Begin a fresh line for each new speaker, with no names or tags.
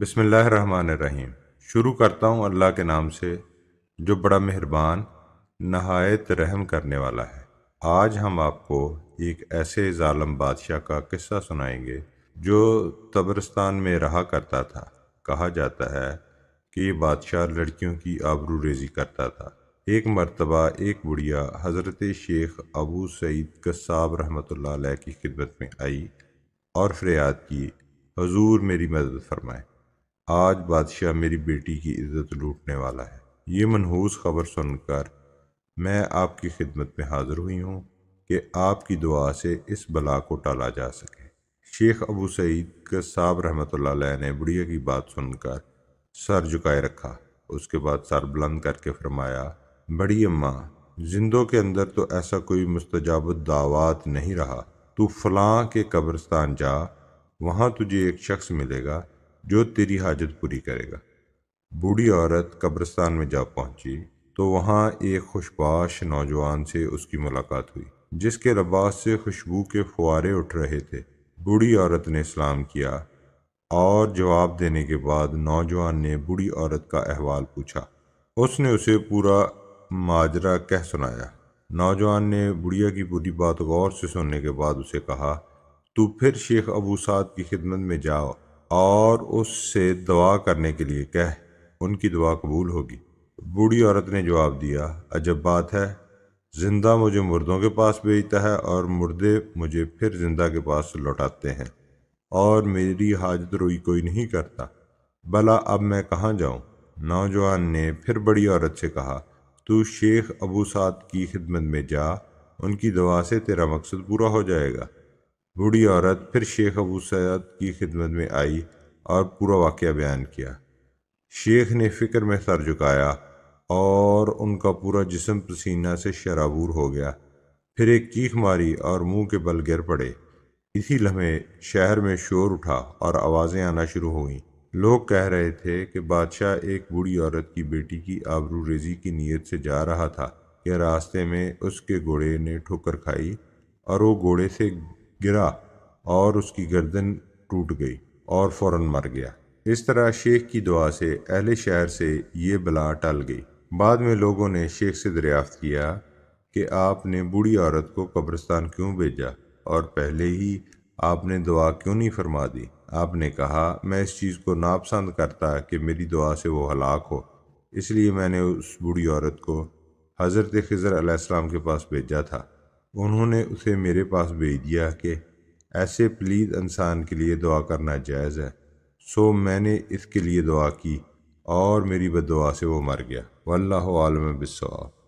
बिसमीम शुरू करता हूँ अल्लाह के नाम से जो बड़ा मेहरबान नहायत रहम करने वाला है आज हम आपको एक ऐसे ालम बादशाह का किस्सा सुनाएंगे जो तबरस्तान में रहा करता था कहा जाता है कि ये बादशाह लड़कियों की आबरू रेजी करता था एक मरतबा एक बुढ़िया हज़रत शेख अबू सईद कसाब रहमत की खिदमत में आई और फरियाद की हजूर मेरी मदद फरमाए आज बादशाह मेरी बेटी की इज्जत लूटने वाला है ये मनहूस खबर सुनकर मैं आपकी खिदमत में हाज़िर हुई हूँ कि आपकी दुआ से इस बला को टाला जा सके शेख अबू सईद साहब रहमत ने बुढ़िया की बात सुनकर सर झुकाए रखा उसके बाद सर बुलंद करके फरमाया बड़ी अम्मा जिंदों के अंदर तो ऐसा कोई मुस्तजाब दावत नहीं रहा तू फलां के कब्रस्तान जा वहाँ तुझे एक शख्स मिलेगा जो तेरी हाजत पूरी करेगा बूढ़ी औरत कब्रस्तान में जा पहुंची तो वहाँ एक खुशबाश नौजवान से उसकी मुलाकात हुई जिसके लबास से खुशबू के फुहारे उठ रहे थे बूढ़ी औरत ने सलाम किया और जवाब देने के बाद नौजवान ने बूढ़ी औरत का अहवाल पूछा उसने उसे पूरा माजरा कह सुनाया नौजवान ने बुढ़िया की पूरी बात गौर से सुनने के बाद उसे कहा तू फिर शेख अबू साद की खिदमत में जाओ और उससे दुआ करने के लिए कह उनकी दुआ कबूल होगी बूढ़ी औरत ने जवाब दिया अजब बात है जिंदा मुझे मुर्दों के पास भेजता है और मुर्दे मुझे फिर जिंदा के पास लौटाते हैं और मेरी हाजत रोई कोई नहीं करता भला अब मैं कहाँ जाऊँ नौजवान ने फिर बड़ी औरत से कहा तू शेख अबू साद की खिदमत में जा उनकी दवा से तेरा मकसद पूरा हो जाएगा बूढ़ी औरत फिर शेख अबू सैद की खिदमत में आई और पूरा वाक़ बयान किया शेख ने फ़िक्र में सर झुकाया और उनका पूरा जिसम पसीना से शराबूर हो गया फिर एक चीख मारी और मुंह के बल गिर पड़े इसी लम्हे शहर में शोर उठा और आवाज़ें आना शुरू हुईं लोग कह रहे थे कि बादशाह एक बूढ़ी औरत की बेटी की आबरू रेजी की नीयत से जा रहा था कि रास्ते में उसके घोड़े ने ठोकर खाई और वो घोड़े से गिरा और उसकी गर्दन टूट गई और फ़ौर मर गया इस तरह शेख की दुआ से अहल शहर से ये बला टल गई बाद में लोगों ने शेख से दरियाफ्त किया कि आपने बूढ़ी औरत को कब्रस्तान क्यों भेजा और पहले ही आपने दुआ क्यों नहीं फरमा दी आपने कहा मैं इस चीज़ को नापसंद करता कि मेरी दुआ से वो हलाक हो इसलिए मैंने उस बूढ़ी औरत को हज़रत खज़र के पास भेजा था उन्होंने उसे मेरे पास भेज दिया कि ऐसे प्लीज़ इंसान के लिए दुआ करना जायज़ है सो मैंने इसके लिए दुआ की और मेरी बदुआ से वो मर गया वल्लाह आलम बिस्वाब